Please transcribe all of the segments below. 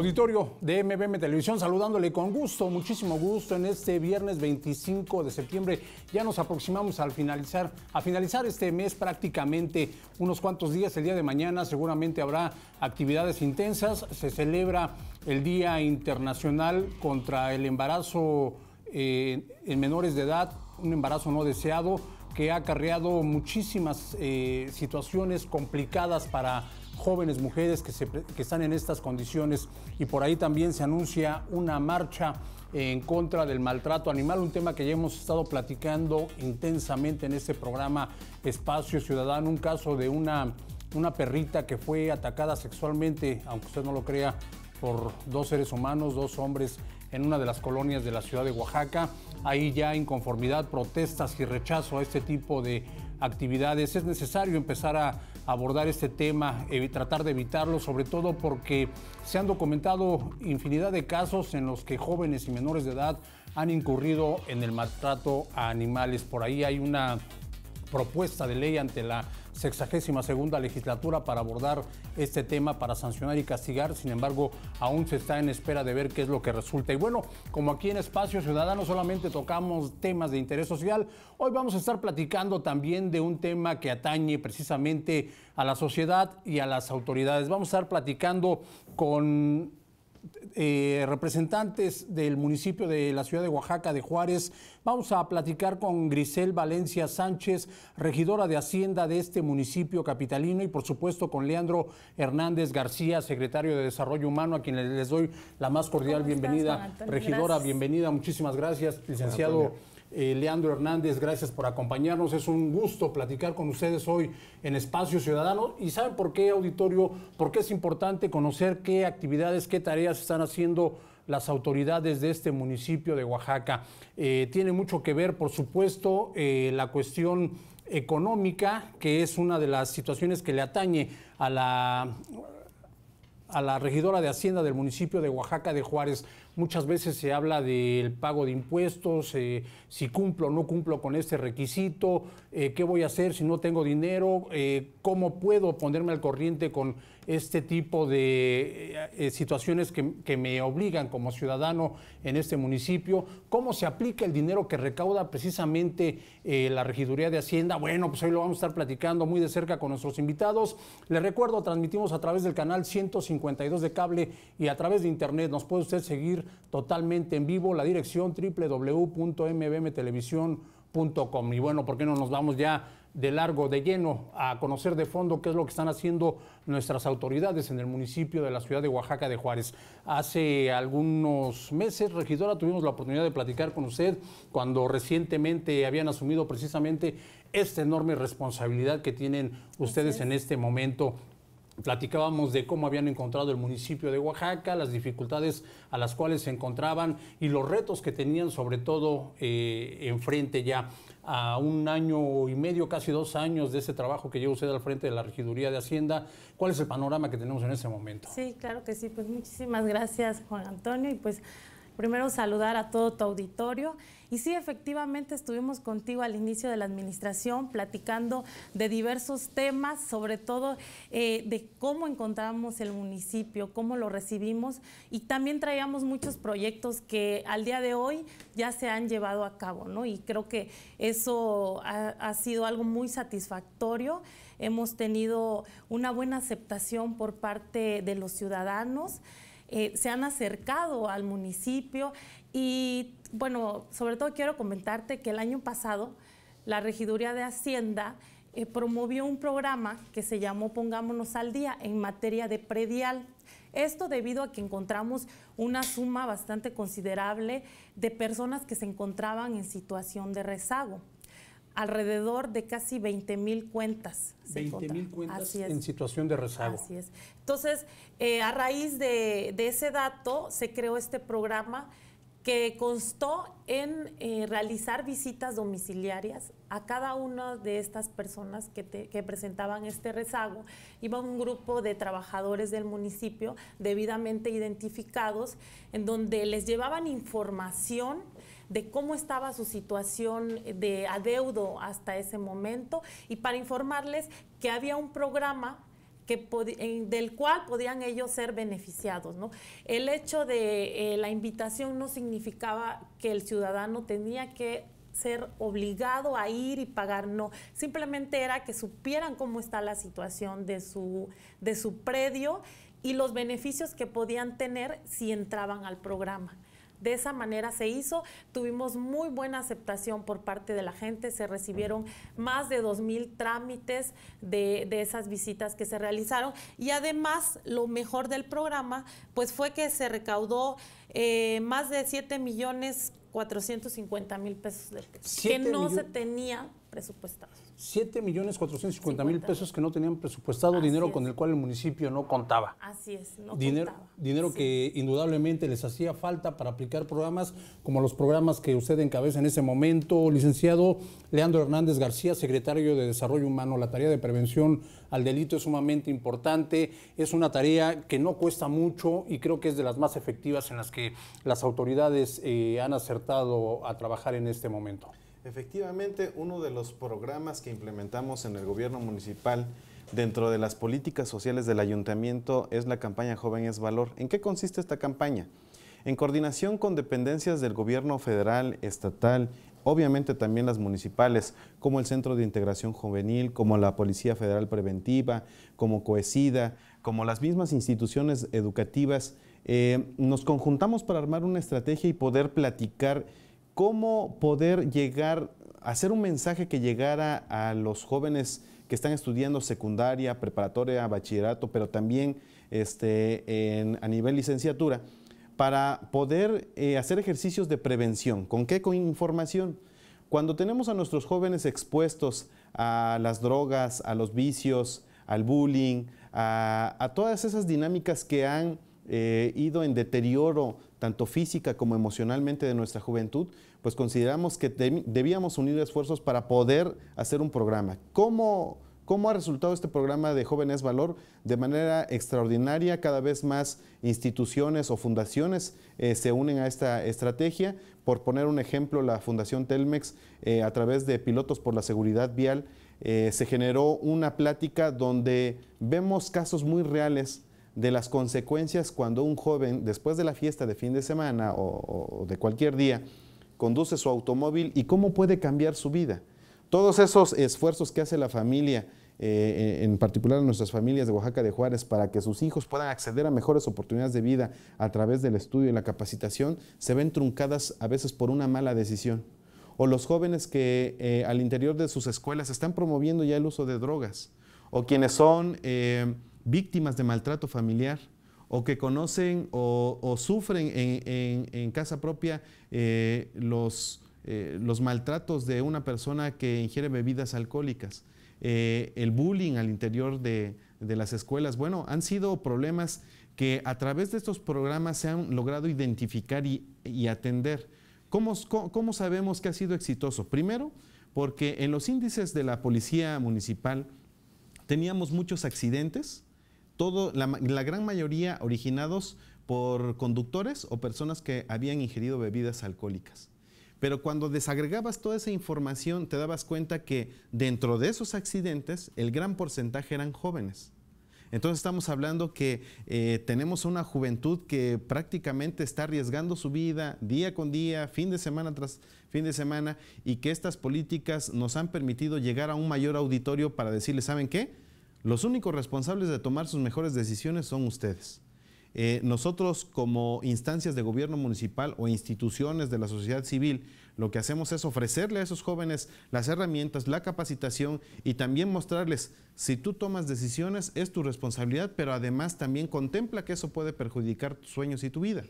Auditorio de MBM Televisión, saludándole con gusto, muchísimo gusto en este viernes 25 de septiembre. Ya nos aproximamos al finalizar, a finalizar este mes prácticamente unos cuantos días. El día de mañana seguramente habrá actividades intensas. Se celebra el Día Internacional contra el Embarazo eh, en Menores de Edad, un embarazo no deseado que ha acarreado muchísimas eh, situaciones complicadas para jóvenes mujeres que, se, que están en estas condiciones. Y por ahí también se anuncia una marcha en contra del maltrato animal, un tema que ya hemos estado platicando intensamente en este programa Espacio Ciudadano, un caso de una, una perrita que fue atacada sexualmente, aunque usted no lo crea, por dos seres humanos, dos hombres en una de las colonias de la ciudad de Oaxaca. Ahí ya inconformidad, protestas y rechazo a este tipo de actividades. Es necesario empezar a abordar este tema, tratar de evitarlo, sobre todo porque se han documentado infinidad de casos en los que jóvenes y menores de edad han incurrido en el maltrato a animales. Por ahí hay una propuesta de ley ante la sexagésima segunda legislatura para abordar este tema, para sancionar y castigar. Sin embargo, aún se está en espera de ver qué es lo que resulta. Y bueno, como aquí en Espacio Ciudadano solamente tocamos temas de interés social, hoy vamos a estar platicando también de un tema que atañe precisamente a la sociedad y a las autoridades. Vamos a estar platicando con eh, representantes del municipio de la ciudad de Oaxaca de Juárez. Vamos a platicar con Grisel Valencia Sánchez, regidora de Hacienda de este municipio capitalino y por supuesto con Leandro Hernández García, secretario de Desarrollo Humano, a quien les doy la más cordial bienvenida. regidora, bienvenida. Muchísimas gracias, licenciado. Eh, Leandro Hernández, gracias por acompañarnos. Es un gusto platicar con ustedes hoy en Espacio Ciudadano. ¿Y saben por qué, auditorio? Porque es importante conocer qué actividades, qué tareas están haciendo las autoridades de este municipio de Oaxaca. Eh, tiene mucho que ver, por supuesto, eh, la cuestión económica, que es una de las situaciones que le atañe a la a la regidora de Hacienda del municipio de Oaxaca de Juárez. Muchas veces se habla del pago de impuestos, eh, si cumplo o no cumplo con este requisito, eh, qué voy a hacer si no tengo dinero, eh, cómo puedo ponerme al corriente con este tipo de eh, eh, situaciones que, me obligan como ciudadano en este municipio, cómo se aplica el dinero que recauda precisamente eh, la regiduría de Hacienda. Bueno, pues hoy lo vamos a estar platicando muy de cerca con nuestros invitados. Les recuerdo, transmitimos a través del canal 152 de cable y a través de internet. Nos puede usted seguir totalmente en vivo la dirección www.mbmtelevisión.com. Y bueno, ¿por qué no nos vamos ya? de largo, de lleno, a conocer de fondo qué es lo que están haciendo nuestras autoridades en el municipio de la ciudad de Oaxaca de Juárez. Hace algunos meses, regidora, tuvimos la oportunidad de platicar con usted cuando recientemente habían asumido precisamente esta enorme responsabilidad que tienen ustedes en este momento Platicábamos de cómo habían encontrado el municipio de Oaxaca, las dificultades a las cuales se encontraban y los retos que tenían sobre todo eh, enfrente ya a un año y medio, casi dos años de ese trabajo que lleva usted al frente de la Regiduría de Hacienda. ¿Cuál es el panorama que tenemos en ese momento? Sí, claro que sí. Pues muchísimas gracias, Juan Antonio. Y pues Primero saludar a todo tu auditorio. Y sí, efectivamente estuvimos contigo al inicio de la administración platicando de diversos temas, sobre todo eh, de cómo encontramos el municipio, cómo lo recibimos y también traíamos muchos proyectos que al día de hoy ya se han llevado a cabo, ¿no? Y creo que eso ha, ha sido algo muy satisfactorio. Hemos tenido una buena aceptación por parte de los ciudadanos. Eh, se han acercado al municipio y bueno, sobre todo quiero comentarte que el año pasado la regiduría de Hacienda eh, promovió un programa que se llamó Pongámonos al Día en materia de predial. Esto debido a que encontramos una suma bastante considerable de personas que se encontraban en situación de rezago alrededor de casi 20 mil cuentas. 20 mil cuentas en situación de rezago. Así es. Entonces, eh, a raíz de, ese dato se creó este programa que constó en eh, realizar visitas domiciliarias a cada una de estas personas que, que presentaban este rezago. Iba un grupo de trabajadores del municipio debidamente identificados, en donde les llevaban información de cómo estaba su situación de adeudo hasta ese momento y para informarles que había un programa que del cual podían ellos ser beneficiados. El hecho de eh, la invitación no significaba que el ciudadano tenía que ser obligado a ir y pagar, no. Simplemente era que supieran cómo está la situación de su predio y los beneficios que podían tener si entraban al programa. De esa manera se hizo, tuvimos muy buena aceptación por parte de la gente, se recibieron más de 2.000 trámites de, esas visitas que se realizaron y además lo mejor del programa pues fue que se recaudó eh, más de 7 millones 450 mil pesos que no se tenía presupuestado. 7 millones 450 mil pesos que no tenían presupuestado, dinero con el cual el municipio no contaba. Así es, no dinero, contaba. Dinero que indudablemente les hacía falta para aplicar programas como los programas que usted encabeza en ese momento, licenciado Leandro Hernández García, secretario de Desarrollo Humano. La tarea de prevención al delito es sumamente importante, es una tarea que no cuesta mucho y creo que es de las más efectivas en las que las autoridades eh, han acertado a trabajar en este momento? Efectivamente, uno de los programas que implementamos en el gobierno municipal dentro de las políticas sociales del ayuntamiento es la campaña Joven es Valor. ¿En qué consiste esta campaña? En coordinación con dependencias del gobierno federal, estatal, obviamente también las municipales, como el Centro de Integración Juvenil, como la Policía Federal Preventiva, como Coesida, como las mismas instituciones educativas eh, nos conjuntamos para armar una estrategia y poder platicar cómo poder llegar, hacer un mensaje que llegara a los jóvenes que están estudiando secundaria, preparatoria, bachillerato, pero también este, a nivel licenciatura, para poder eh, hacer ejercicios de prevención. ¿Con qué? Con información. Cuando tenemos a nuestros jóvenes expuestos a las drogas, a los vicios, al bullying, a todas esas dinámicas que han eh, ido en deterioro tanto física como emocionalmente de nuestra juventud, pues consideramos que debíamos unir esfuerzos para poder hacer un programa. ¿Cómo, ha resultado este programa de Jóvenes Valor? De manera extraordinaria, cada vez más instituciones o fundaciones eh, se unen a esta estrategia. Por poner un ejemplo, la Fundación Telmex, eh, a través de Pilotos por la Seguridad Vial, se generó una plática donde vemos casos muy reales de las consecuencias cuando un joven, después de la fiesta de fin de semana o, de cualquier día, conduce su automóvil y cómo puede cambiar su vida. Todos esos esfuerzos que hace la familia, eh, eh, en particular nuestras familias de Oaxaca de Juárez, para que sus hijos puedan acceder a mejores oportunidades de vida a través del estudio y la capacitación, se ven truncadas a veces por una mala decisión. O los jóvenes que eh, al interior de sus escuelas están promoviendo ya el uso de drogas, o quienes son víctimas de maltrato familiar o que conocen o, sufren en, casa propia eh, eh, los, maltratos de una persona que ingiere bebidas alcohólicas, eh, el bullying al interior de, las escuelas. Bueno, han sido problemas que a través de estos programas se han logrado identificar y, y atender. ¿Cómo, sabemos que ha sido exitoso? Primero, porque en los índices de la policía municipal teníamos muchos accidentes todo, la, gran mayoría originados por conductores o personas que habían ingerido bebidas alcohólicas. Pero cuando desagregabas toda esa información, te dabas cuenta que dentro de esos accidentes, el gran porcentaje eran jóvenes. Entonces estamos hablando que eh, tenemos una juventud que prácticamente está arriesgando su vida día con día, fin de semana tras fin de semana, y que estas políticas nos han permitido llegar a un mayor auditorio para decirles, ¿saben qué? Los únicos responsables de tomar sus mejores decisiones son ustedes. Eh, nosotros como instancias de gobierno municipal o instituciones de la sociedad civil, lo que hacemos es ofrecerle a esos jóvenes las herramientas, la capacitación y también mostrarles, si tú tomas decisiones es tu responsabilidad, pero además también contempla que eso puede perjudicar tus sueños y tu vida.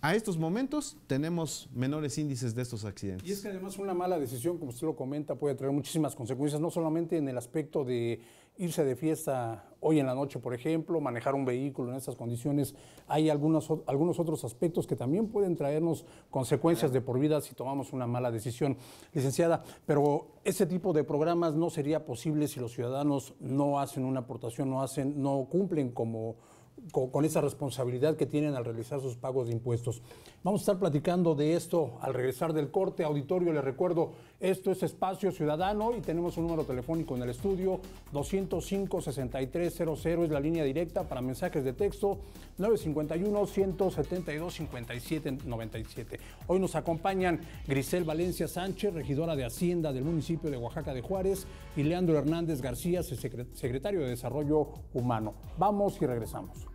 A estos momentos tenemos menores índices de estos accidentes. Y es que además una mala decisión, como usted lo comenta, puede traer muchísimas consecuencias, no solamente en el aspecto de irse de fiesta hoy en la noche, por ejemplo, manejar un vehículo en estas condiciones, hay algunos, algunos otros aspectos que también pueden traernos consecuencias de por vida si tomamos una mala decisión, licenciada. Pero ese tipo de programas no sería posible si los ciudadanos no hacen una aportación, no hacen, no cumplen como con, esa responsabilidad que tienen al realizar sus pagos de impuestos. Vamos a estar platicando de esto al regresar del corte. Auditorio, les recuerdo, esto es Espacio Ciudadano y tenemos un número telefónico en el estudio, 205-6300 es la línea directa para mensajes de texto, 951-172-5797. Hoy nos acompañan Grisel Valencia Sánchez, regidora de Hacienda del municipio de Oaxaca de Juárez, y Leandro Hernández García, secretario de Desarrollo Humano. Vamos y regresamos.